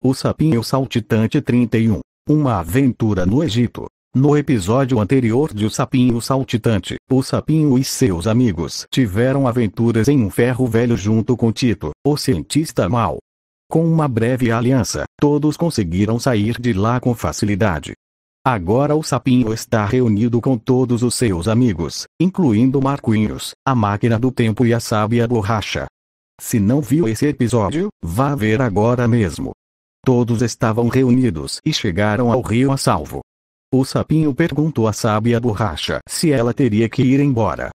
O Sapinho Saltitante 31. Uma aventura no Egito. No episódio anterior de O Sapinho Saltitante, o Sapinho e seus amigos tiveram aventuras em um ferro velho junto com Tito, o cientista mau. Com uma breve aliança, todos conseguiram sair de lá com facilidade. Agora o Sapinho está reunido com todos os seus amigos, incluindo Marquinhos, a máquina do tempo e a sábia borracha. Se não viu esse episódio, vá ver agora mesmo. Todos estavam reunidos e chegaram ao rio a salvo. O sapinho perguntou à sábia borracha se ela teria que ir embora.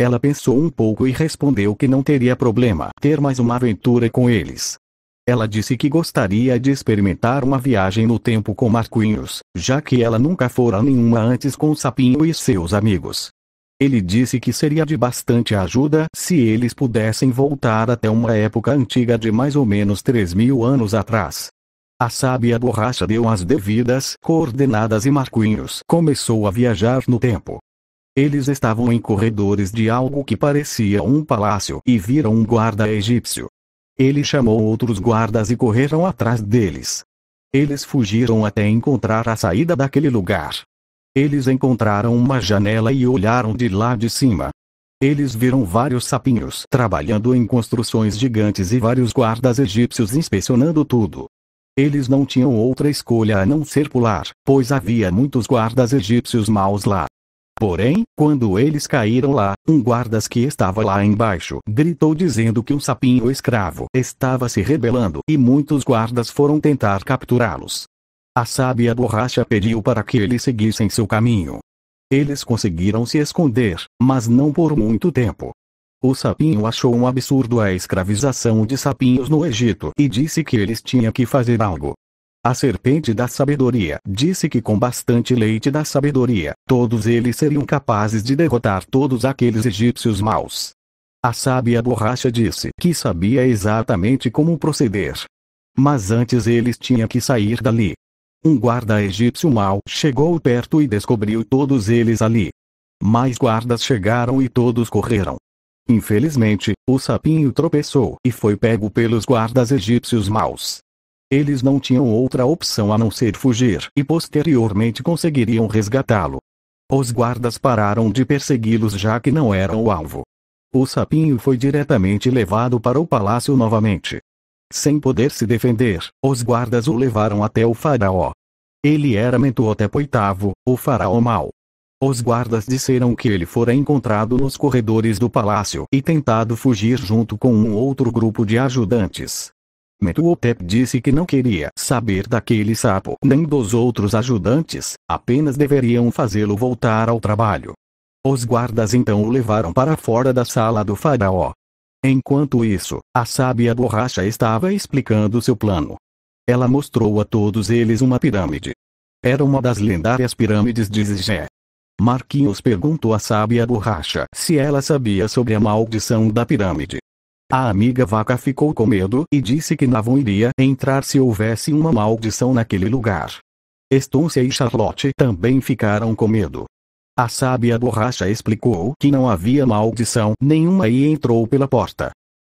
Ela pensou um pouco e respondeu que não teria problema ter mais uma aventura com eles. Ela disse que gostaria de experimentar uma viagem no tempo com Marquinhos, já que ela nunca fora nenhuma antes com o sapinho e seus amigos. Ele disse que seria de bastante ajuda se eles pudessem voltar até uma época antiga de mais ou menos 3 mil anos atrás, a sábia borracha deu as devidas coordenadas e Marquinhos começou a viajar no tempo. Eles estavam em corredores de algo que parecia um palácio e viram um guarda egípcio. Ele chamou outros guardas e correram atrás deles. Eles fugiram até encontrar a saída daquele lugar. Eles encontraram uma janela e olharam de lá de cima. Eles viram vários sapinhos trabalhando em construções gigantes e vários guardas egípcios inspecionando tudo. Eles não tinham outra escolha a não ser pular, pois havia muitos guardas egípcios maus lá. Porém, quando eles caíram lá, um guardas que estava lá embaixo gritou dizendo que um sapinho escravo estava se rebelando e muitos guardas foram tentar capturá-los. A sábia borracha pediu para que eles seguissem seu caminho. Eles conseguiram se esconder, mas não por muito tempo, o Sapinho achou um absurdo a escravização de sapinhos no Egito e disse que eles tinham que fazer algo. A serpente da sabedoria disse que com bastante leite da sabedoria, todos eles seriam capazes de derrotar todos aqueles egípcios maus. A sábia borracha disse que sabia exatamente como proceder. Mas antes eles tinham que sair dali. Um guarda egípcio mau chegou perto e descobriu todos eles ali. Mais guardas chegaram e todos correram. Infelizmente, o sapinho tropeçou e foi pego pelos guardas egípcios maus. Eles não tinham outra opção a não ser fugir e posteriormente conseguiriam resgatá-lo. Os guardas pararam de persegui-los já que não eram o alvo. O sapinho foi diretamente levado para o palácio novamente. Sem poder se defender, os guardas o levaram até o faraó. Ele era Mentuhotep VIII, o faraó mau. Os guardas disseram que ele fora encontrado nos corredores do palácio e tentado fugir junto com um outro grupo de ajudantes. Metuotep disse que não queria saber daquele sapo nem dos outros ajudantes, apenas deveriam fazê-lo voltar ao trabalho. Os guardas então o levaram para fora da sala do faraó. Enquanto isso, a sábia borracha estava explicando seu plano. Ela mostrou a todos eles uma pirâmide. Era uma das lendárias pirâmides de Zizé, Marquinhos perguntou à sábia borracha se ela sabia sobre a maldição da pirâmide. A amiga vaca ficou com medo e disse que não iria entrar se houvesse uma maldição naquele lugar. Estôncia e Charlotte também ficaram com medo. A sábia borracha explicou que não havia maldição nenhuma e entrou pela porta.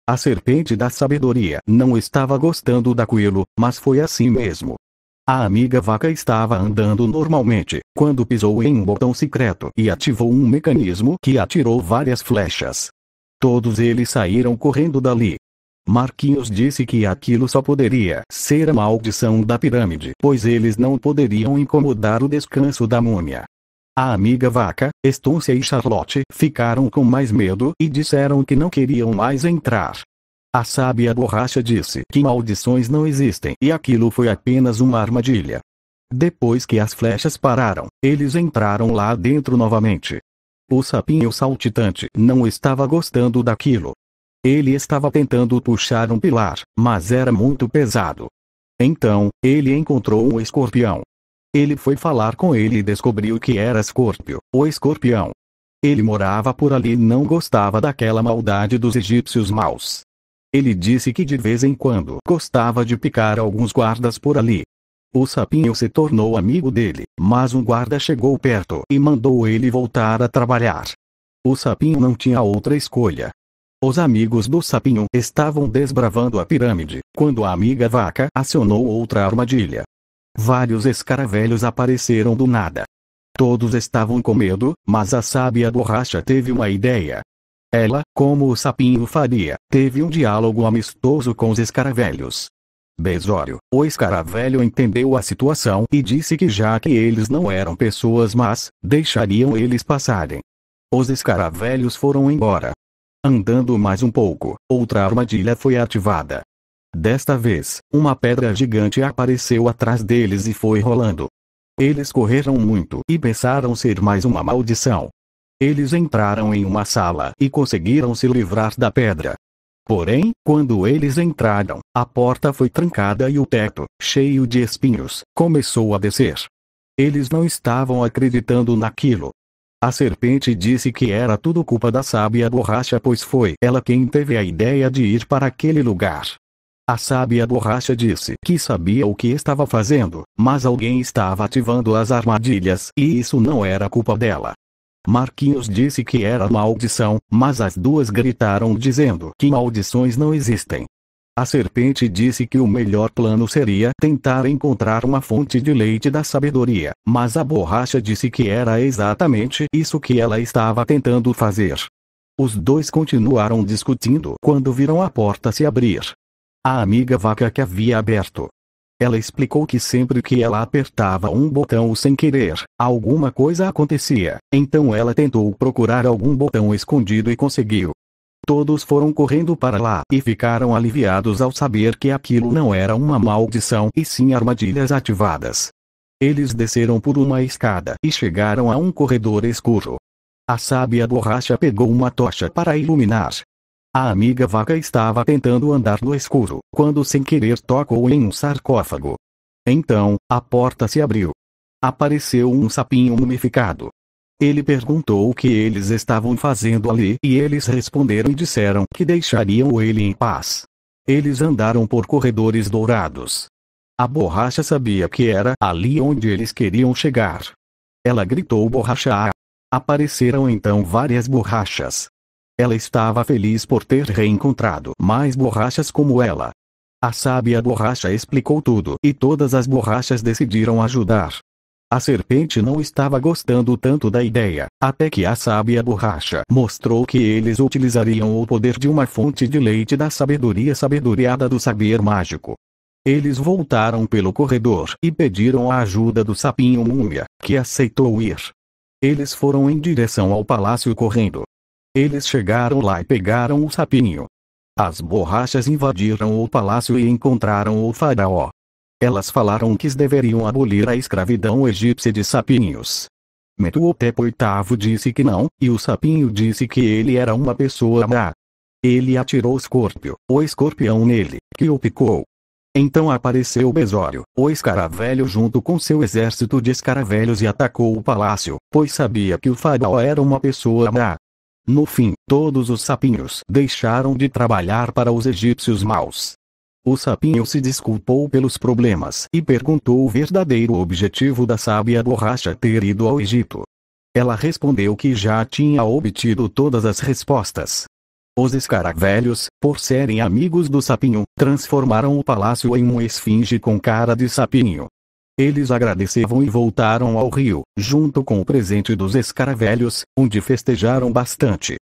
A serpente da sabedoria não estava gostando daquilo, mas foi assim mesmo. A amiga vaca estava andando normalmente, quando pisou em um botão secreto e ativou um mecanismo que atirou várias flechas. Todos eles saíram correndo dali. Marquinhos disse que aquilo só poderia ser a maldição da pirâmide, pois eles não poderiam incomodar o descanso da múmia. A amiga vaca, Estúncia e Charlotte ficaram com mais medo e disseram que não queriam mais entrar. A sábia borracha disse que maldições não existem e aquilo foi apenas uma armadilha. Depois que as flechas pararam, eles entraram lá dentro novamente. O sapinho saltitante não estava gostando daquilo. Ele estava tentando puxar um pilar, mas era muito pesado. Então, ele encontrou um escorpião. Ele foi falar com ele e descobriu que era Escorpio, o escorpião. Ele morava por ali e não gostava daquela maldade dos egípcios maus. Ele disse que de vez em quando gostava de picar alguns guardas por ali. O sapinho se tornou amigo dele, mas um guarda chegou perto e mandou ele voltar a trabalhar. O sapinho não tinha outra escolha. Os amigos do sapinho estavam desbravando a pirâmide, quando a amiga vaca acionou outra armadilha. Vários escaravelhos apareceram do nada. Todos estavam com medo, mas a sábia borracha teve uma ideia. Ela, como o sapinho faria, teve um diálogo amistoso com os escaravelhos. Besório, o escaravelho entendeu a situação e disse que já que eles não eram pessoas mas, deixariam eles passarem. Os escaravelhos foram embora. Andando mais um pouco, outra armadilha foi ativada. Desta vez, uma pedra gigante apareceu atrás deles e foi rolando. Eles correram muito e pensaram ser mais uma maldição, eles entraram em uma sala e conseguiram se livrar da pedra. Porém, quando eles entraram, a porta foi trancada e o teto, cheio de espinhos, começou a descer. Eles não estavam acreditando naquilo. A serpente disse que era tudo culpa da sábia borracha, pois foi ela quem teve a ideia de ir para aquele lugar. A sábia borracha disse que sabia o que estava fazendo, mas alguém estava ativando as armadilhas e isso não era culpa dela. Marquinhos disse que era maldição, mas as duas gritaram dizendo que maldições não existem. A serpente disse que o melhor plano seria tentar encontrar uma fonte de leite da sabedoria, mas a borracha disse que era exatamente isso que ela estava tentando fazer. Os dois continuaram discutindo quando viram a porta se abrir. A amiga vaca que havia aberto ela explicou que sempre que ela apertava um botão sem querer, alguma coisa acontecia, então ela tentou procurar algum botão escondido e conseguiu. Todos foram correndo para lá e ficaram aliviados ao saber que aquilo não era uma maldição e sim armadilhas ativadas. Eles desceram por uma escada e chegaram a um corredor escuro. A sábia borracha pegou uma tocha para iluminar, a amiga vaca estava tentando andar no escuro, quando sem querer tocou em um sarcófago. Então, a porta se abriu. Apareceu um sapinho mumificado. Ele perguntou o que eles estavam fazendo ali e eles responderam e disseram que deixariam ele em paz. Eles andaram por corredores dourados. A borracha sabia que era ali onde eles queriam chegar. Ela gritou borracha Apareceram então várias borrachas, ela estava feliz por ter reencontrado mais borrachas como ela. A sábia borracha explicou tudo e todas as borrachas decidiram ajudar. A serpente não estava gostando tanto da ideia, até que a sábia borracha mostrou que eles utilizariam o poder de uma fonte de leite da sabedoria sabedoriada do saber mágico. Eles voltaram pelo corredor e pediram a ajuda do sapinho múmia, que aceitou ir. Eles foram em direção ao palácio correndo, eles chegaram lá e pegaram o sapinho. As borrachas invadiram o palácio e encontraram o faraó. Elas falaram que deveriam abolir a escravidão egípcia de sapinhos. Metuhotep VIII disse que não, e o sapinho disse que ele era uma pessoa má. Ele atirou o escorpio, o escorpião nele, que o picou. Então apareceu Besório, o escaravelho junto com seu exército de escaravelhos e atacou o palácio, pois sabia que o faraó era uma pessoa má. No fim, todos os sapinhos deixaram de trabalhar para os egípcios maus. O sapinho se desculpou pelos problemas e perguntou o verdadeiro objetivo da sábia borracha ter ido ao Egito. Ela respondeu que já tinha obtido todas as respostas. Os escaravelhos, por serem amigos do sapinho, transformaram o palácio em uma esfinge com cara de sapinho, eles agradeceram e voltaram ao rio, junto com o presente dos escaravelhos, onde festejaram bastante.